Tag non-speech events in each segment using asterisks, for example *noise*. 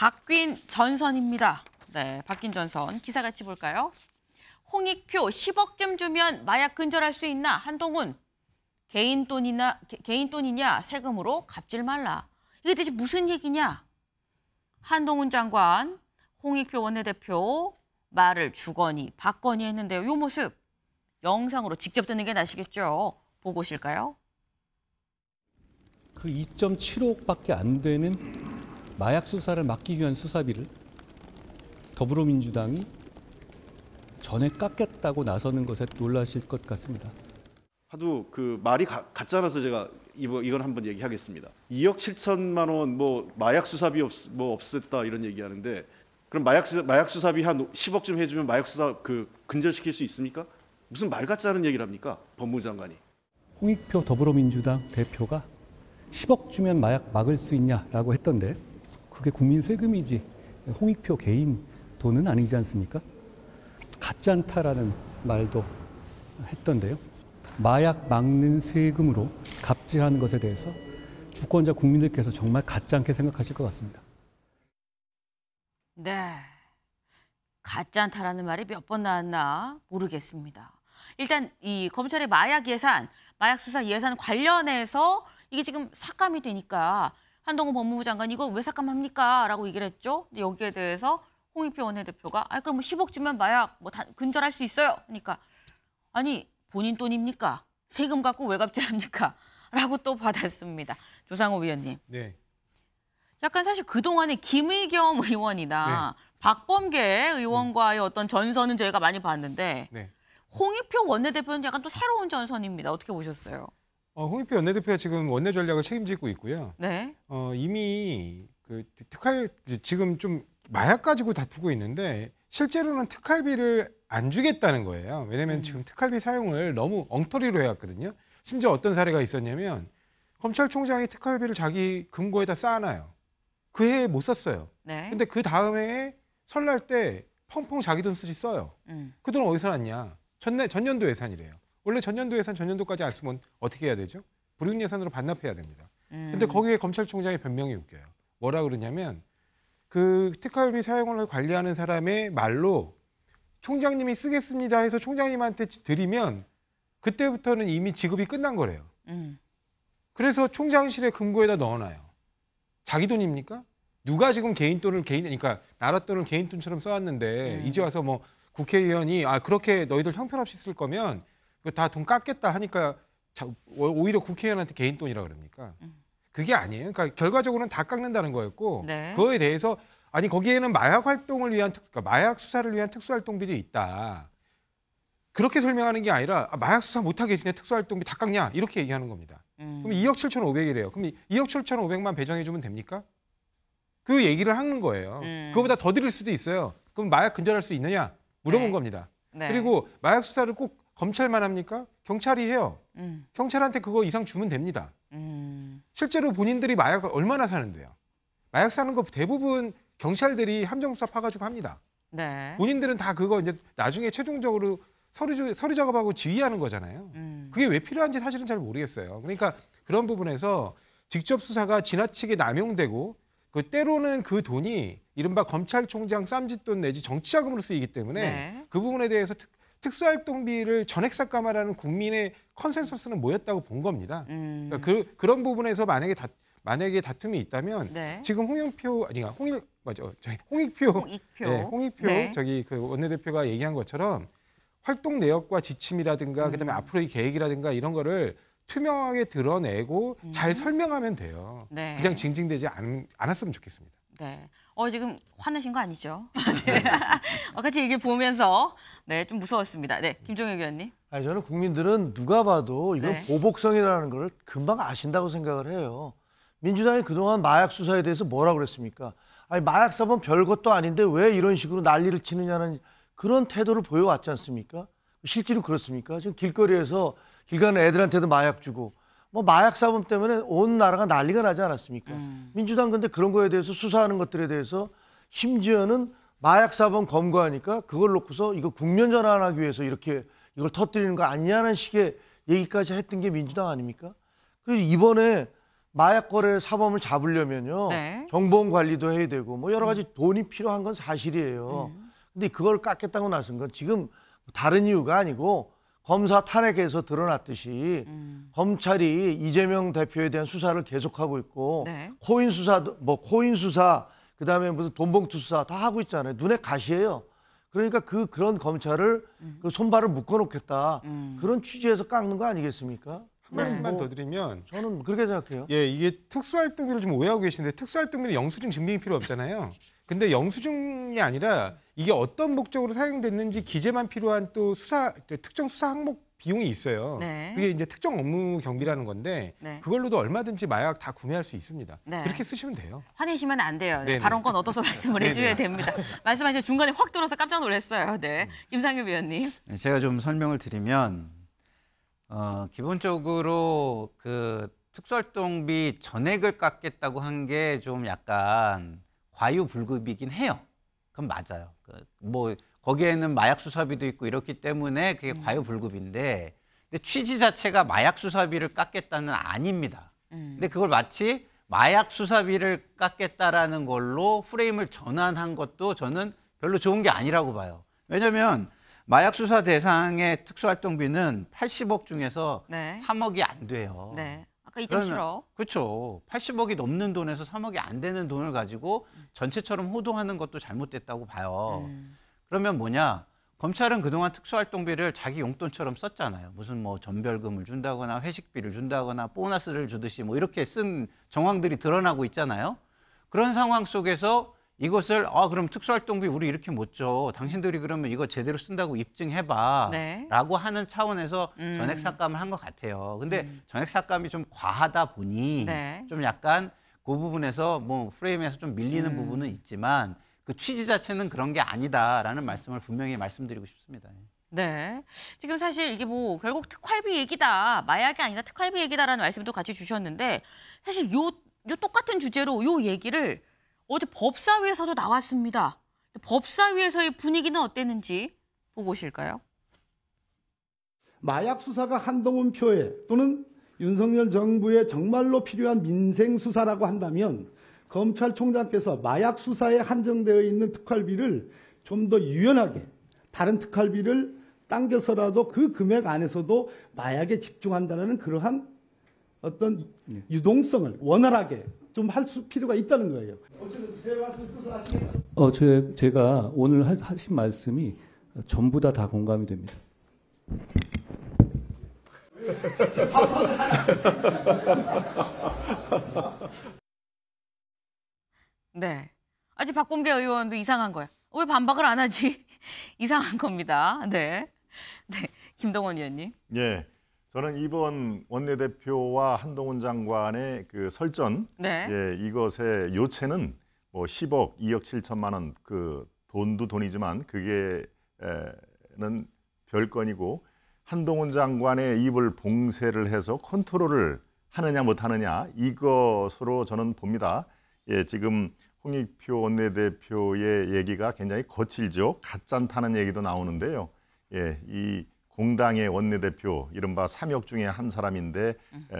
바뀐 전선입니다. 네, 바뀐 전선 기사 같이 볼까요? 홍익표 10억쯤 주면 마약 근절할 수 있나? 한동훈 개인 돈이나 개, 인 돈이냐 세금으로 갚질 말라. 이게 대체 무슨 얘기냐? 한동훈 장관, 홍익표 원내대표 말을 주거니 받거니 했는데요. 이 모습 영상으로 직접 듣는 게 나시겠죠. 보고 실까요그 2.7억밖에 안 되는 마약 수사를 막기 위한 수사비를 더불어민주당이 전에 깎였다고 나서는 것에 놀라실 것 같습니다. 하도 그 말이 가, 같잖아서 제가 이거 이걸 한번 얘기하겠습니다. 2억 7천만 원 뭐 마약 수사비 없, 뭐 없앴다 이런 얘기하는데 그럼 마약 수사, 마약 수사비 한 10억쯤 해주면 마약 수사 그 근절시킬 수 있습니까? 무슨 말 같지 않은 얘기를 합니까 법무 장관이? 홍익표 더불어민주당 대표가 10억 주면 마약 막을 수 있냐라고 했던데 그게 국민 세금이지 홍익표 개인 돈은 아니지 않습니까? 같지 않다라는 말도 했던데요. 마약 막는 세금으로 갑질하는 것에 대해서 주권자 국민들께서 정말 가짜않게 생각하실 것 같습니다. 네. 가짜않다라는 말이 몇 번 나왔나 모르겠습니다. 일단 이 검찰의 마약 예산, 마약 수사 예산 관련해서 이게 지금 삭감이 되니까 한동훈 법무부 장관이 이거 왜 삭감합니까? 라고 얘기를 했죠. 근데 여기에 대해서 홍익표 원내대표가 아 그럼 뭐 10억 주면 마약 뭐 다, 근절할 수 있어요. 그러니까 아니 본인 돈입니까? 세금 갖고 왜 갑질합니까? *laughs* 라고 또 받았습니다. 조상호 위원님. 네. 약간 사실 그동안에 김의겸 *laughs* 의원이나 네. 박범계 의원과의 음. 어떤 전선은 저희가 많이 봤는데 네. 홍익표 원내대표는 약간 또 새로운 전선입니다. 어떻게 보셨어요? 어, 홍익표 원내대표가 지금 원내 전략을 책임지고 있고요. 네. 어, 이미 그 특활 지금 좀 마약 가지고 다투고 있는데 실제로는 특활비를 안 주겠다는 거예요. 왜냐면 하 음. 지금 특활비 사용을 너무 엉터리로 해왔거든요. 심지어 어떤 사례가 있었냐면 검찰총장이 특활비를 자기 금고에다 쌓아놔요. 그 해에 못 썼어요. 네. 근데 그 다음 에 설날 때 펑펑 자기 돈 쓰지 써요. 음. 그 돈은 어디서 났냐? 전내, 전년도 예산이래요. 원래 전년도 예산 전년도까지 안 쓰면 어떻게 해야 되죠? 불용 예산으로 반납해야 됩니다. 음. 근데 거기에 검찰총장의 변명이 웃겨요. 뭐라 그러냐면 그 특화율비 사용을 관리하는 사람의 말로 총장님이 쓰겠습니다 해서 총장님한테 드리면 그때부터는 이미 지급이 끝난 거래요. 음. 그래서 총장실에 금고에다 넣어놔요. 자기 돈입니까? 누가 지금 개인 돈을 개인 그러니까 나라 돈을 개인 돈처럼 써왔는데 음. 이제 와서 뭐 국회의원이 아 그렇게 너희들 형편없이 쓸 거면 이다돈 그 깎겠다 하니까 오히려 국회의원한테 개인 돈이라 그럽니까? 음. 그게 아니에요. 그러니까 결과적으로는 다 깎는다는 거였고 네. 그거에 대해서 아니 거기에는 마약 활동을 위한 그러니까 마약 수사를 위한 특수활동비도 있다. 그렇게 설명하는 게 아니라 아, 마약 수사 못하게 해주 특수활동비 다 깎냐 이렇게 얘기하는 겁니다. 음. 그럼 2억 7,500이래요. 그럼 2억 7,500만 배정해주면 됩니까? 그 얘기를 하는 거예요. 음. 그거보다 더 드릴 수도 있어요. 그럼 마약 근절할 수 있느냐 물어본 네. 겁니다. 네. 그리고 마약 수사를 꼭 검찰만 합니까? 경찰이 해요. 음. 경찰한테 그거 이상 주면 됩니다. 음. 실제로 본인들이 마약 을 얼마나 사는데요? 마약 사는 거 대부분 경찰들이 함정수사 파가지고 합니다. 네. 본인들은 다 그거 이제 나중에 최종적으로 서류, 서류 작업하고 지휘하는 거잖아요. 음. 그게 왜 필요한지 사실은 잘 모르겠어요. 그러니까 그런 부분에서 직접 수사가 지나치게 남용되고 그 때로는 그 돈이 이른바 검찰총장 쌈짓돈 내지 정치자금으로 쓰이기 때문에 네. 그 부분에 대해서 특, 특수활동비를 전액삭감하라는 국민의 컨센서스는 모였다고 본 겁니다. 음. 그러니까 그, 그런 부분에서 만약에 다, 만약에 다툼이 있다면 네. 지금 홍영표 아니가 홍일 맞죠 저희 홍익표 홍익표, 네, 홍익표 네. 저기 그 원내대표가 얘기한 것처럼 활동 내역과 지침이라든가 음. 그다음에 앞으로의 계획이라든가 이런 거를 투명하게 드러내고 음. 잘 설명하면 돼요. 네. 그냥 징징대지 않, 않았으면 좋겠습니다. 네. 어, 지금 화내신 거 아니죠? *laughs* 네. *laughs* 어, 같이 얘기 보면서 네, 좀 무서웠습니다. 네, 김종혁 의원님. 아 저는 국민들은 누가 봐도 이건 네. 보복성이라는 걸 금방 아신다고 생각을 해요. 민주당이 그동안 마약 수사에 대해서 뭐라 그랬습니까? 아니, 마약 사범 별것도 아닌데 왜 이런 식으로 난리를 치느냐는 그런 태도를 보여왔지 않습니까? 실제로 그렇습니까? 지금 길거리에서 길가는 애들한테도 마약 주고 뭐 마약 사범 때문에 온 나라가 난리가 나지 않았습니까? 음. 민주당 근데 그런 거에 대해서 수사하는 것들에 대해서 심지어는 마약 사범 검거하니까 그걸 놓고서 이거 국면 전환하기 위해서 이렇게 이걸 터뜨리는 거 아니냐는 식의 얘기까지 했던 게 민주당 아닙니까? 그 이번에 마약 거래 사범을 잡으려면요. 네. 정보원 관리도 해야 되고 뭐 여러 가지 음. 돈이 필요한 건 사실이에요. 음. 근데 그걸 깎겠다고 나선 건 지금 다른 이유가 아니고 검사 탄핵에서 드러났듯이 음. 검찰이 이재명 대표에 대한 수사를 계속하고 있고 네. 코인 수사도 뭐 코인 수사 그다음에 무슨 돈봉투 수사 다 하고 있잖아요. 눈에 가시예요. 그러니까 그 그런 검찰을 음. 그 손발을 묶어 놓겠다. 음. 그런 취지에서 깎는 거 아니겠습니까? 한 말씀만 네. 더 드리면 저는 그렇게 생각해요. 예, 이게 특수활동비를 좀 오해하고 계시는데 특수활동비는 영수증 증빙이 필요 없잖아요. 근데 영수증이 아니라 이게 어떤 목적으로 사용됐는지 기재만 필요한 또 수사 특정 수사 항목 비용이 있어요. 네. 그게 이제 특정 업무 경비라는 건데 네. 그걸로도 얼마든지 마약 다 구매할 수 있습니다. 네. 그렇게 쓰시면 돼요. 화내시면 안 돼요. 네 발언권 얻어서 *laughs* 말씀을 해주셔야 됩니다. 말씀하신 중간에 확 들어서 깜짝 놀랐어요. 네, 김상규 위원님. 네, 제가 좀 설명을 드리면 어, 기본적으로 그 특수활동비 전액을 깎겠다고 한 게 좀 약간 과유불급이긴 해요. 그건 맞아요. 뭐 거기에는 마약 수사비도 있고 이렇기 때문에 그게 음. 과유불급인데 근데 취지 자체가 마약 수사비를 깎겠다는 아닙니다. 음. 근데 그걸 마치 마약 수사비를 깎겠다라는 걸로 프레임을 전환한 것도 저는 별로 좋은 게 아니라고 봐요. 왜냐면 하 마약 수사 대상의 특수활동비는 80억 중에서 네. 3억이 안 돼요. 네. 아까 이점 싫 그렇죠. 80억이 넘는 돈에서 3억이 안 되는 돈을 가지고 전체처럼 호도하는 것도 잘못됐다고 봐요. 음. 그러면 뭐냐? 검찰은 그동안 특수활동비를 자기 용돈처럼 썼잖아요. 무슨 뭐 전별금을 준다거나 회식비를 준다거나 보너스를 주듯이 뭐 이렇게 쓴 정황들이 드러나고 있잖아요. 그런 상황 속에서 이것을 아 그럼 특수활동비 우리 이렇게 못 줘. 당신들이 그러면 이거 제대로 쓴다고 입증해봐. 네. 라고 하는 차원에서 음. 전액 삭감을 한 것 같아요. 근데 음. 전액 삭감이 좀 과하다 보니 네. 좀 약간 그 부분에서 뭐 프레임에서 좀 밀리는 음. 부분은 있지만 그 취지 자체는 그런 게 아니다라는 말씀을 분명히 말씀드리고 싶습니다. 네. 지금 사실 이게 뭐 결국 특활비 얘기다. 마약이 아니라 특활비 얘기다라는 말씀도 같이 주셨는데 사실 요, 요 똑같은 주제로 요 얘기를 어제 법사위에서도 나왔습니다. 법사위에서의 분위기는 어땠는지 보고 오실까요? 마약 수사가 한동훈 표에 또는 윤석열 정부에 정말로 필요한 민생 수사라고 한다면 검찰총장께서 마약 수사에 한정되어 있는 특활비를 좀 더 유연하게 다른 특활비를 당겨서라도 그 금액 안에서도 마약에 집중한다는 그러한 어떤 유동성을 원활하게 좀할 필요가 있다는 거예요. 제 말씀 부서하시겠죠? 어, 제, 제가 오늘 하신 말씀이 전부 다 다 공감이 됩니다. 네. 아직 박범계 의원도 이상한 거야. 왜 반박을 안 하지? *laughs* 이상한 겁니다. 네. 네. 김동원 의원님. 예. 저는 이번 원내대표와 한동훈 장관의 그 설전 네. 예, 이것의 요체는 뭐 10억, 2억 7천만 원 그 돈도 돈이지만 그게는 별건이고 한동훈 장관의 입을 봉쇄를 해서 컨트롤을 하느냐 못하느냐 이것으로 저는 봅니다. 예, 지금 홍익표 원내대표의 얘기가 굉장히 거칠죠. 가짠 타는 얘기도 나오는데요. 예, 이 공당의 원내대표 이른바 삼역 중에 한 사람인데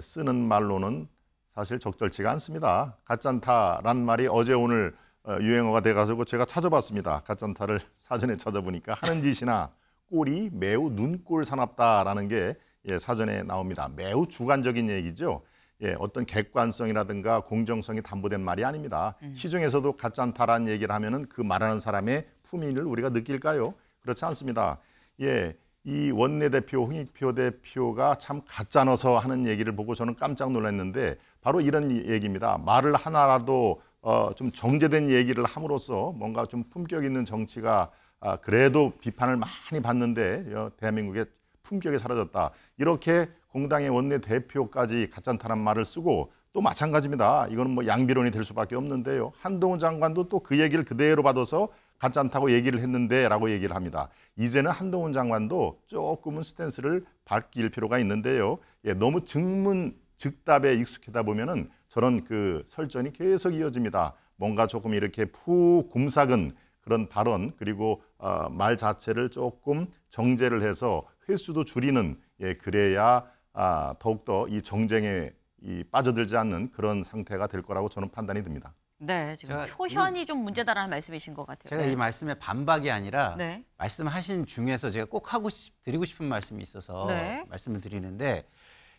쓰는 말로는 사실 적절치가 않습니다. 가짠타란 말이 어제 오늘 어, 유행어가 돼가지고 제가 찾아봤습니다. 가짠타를 *laughs* 사전에 찾아보니까 하는 짓이나 꼴이 매우 눈꼴 사납다라는 게 예, 사전에 나옵니다. 매우 주관적인 얘기죠. 예, 어떤 객관성이라든가 공정성이 담보된 말이 아닙니다. 음. 시중에서도 가짠타란 얘기를 하면은 그 말하는 사람의 품위를 우리가 느낄까요? 그렇지 않습니다. 예, 이 원내대표, 홍익표 대표가 참 가짜 넣어서 하는 얘기를 보고 저는 깜짝 놀랐는데 바로 이런 얘기입니다. 말을 하나라도 어, 좀 정제된 얘기를 함으로써 뭔가 좀 품격 있는 정치가 아, 그래도 비판을 많이 받는데 어, 대한민국의 품격이 사라졌다. 이렇게 공당의 원내대표까지 가짠타란 말을 쓰고 또 마찬가지입니다. 이거는 뭐 양비론이 될 수밖에 없는데요. 한동훈 장관도 또 그 얘기를 그대로 받아서 같지 않다고 얘기를 했는데 라고 얘기를 합니다. 이제는 한동훈 장관도 조금은 스탠스를 바뀔 필요가 있는데요. 예, 너무 증문 즉답에 익숙하다 보면은 저는그 설전이 계속 이어집니다. 뭔가 조금 이렇게 푹 곰삭은 그런 발언 그리고 어, 말 자체를 조금 정제를 해서 횟수도 줄이는 예, 그래야 아, 더욱더 이 정쟁에 이 빠져들지 않는 그런 상태가 될 거라고 저는 판단이 듭니다. 네, 지금 표현이 이, 좀 문제다라는 말씀이신 것 같아요. 제가 네. 이 말씀에 반박이 아니라 네. 말씀하신 중에서 제가 꼭 하고 싶, 드리고 싶은 말씀이 있어서 네. 말씀을 드리는데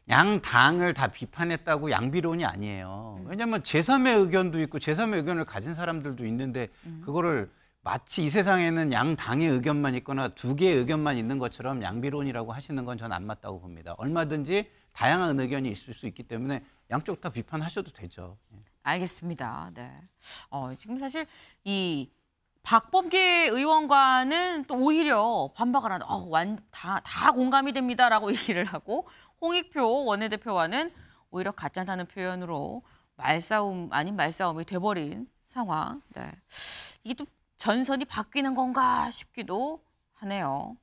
양 당을 다 비판했다고 양비론이 아니에요. 음. 왜냐하면 제3의 의견도 있고 제3의 의견을 가진 사람들도 있는데 음. 그거를 마치 이 세상에는 양 당의 의견만 있거나 두 개의 의견만 있는 것처럼 양비론이라고 하시는 건 저는 안 맞다고 봅니다. 얼마든지 다양한 의견이 있을 수 있기 때문에 양쪽 다 비판하셔도 되죠. 예. 알겠습니다. 네. 어, 지금 사실 이 박범계 의원과는 또 오히려 반박을 하는 어, 완다 다 공감이 됩니다라고 *laughs* 얘기를 하고 홍익표 원내대표와는 오히려 가짜다는 표현으로 말싸움 아닌 말싸움이 돼버린 상황. 네. 이게 또 전선이 바뀌는 건가 싶기도 하네요.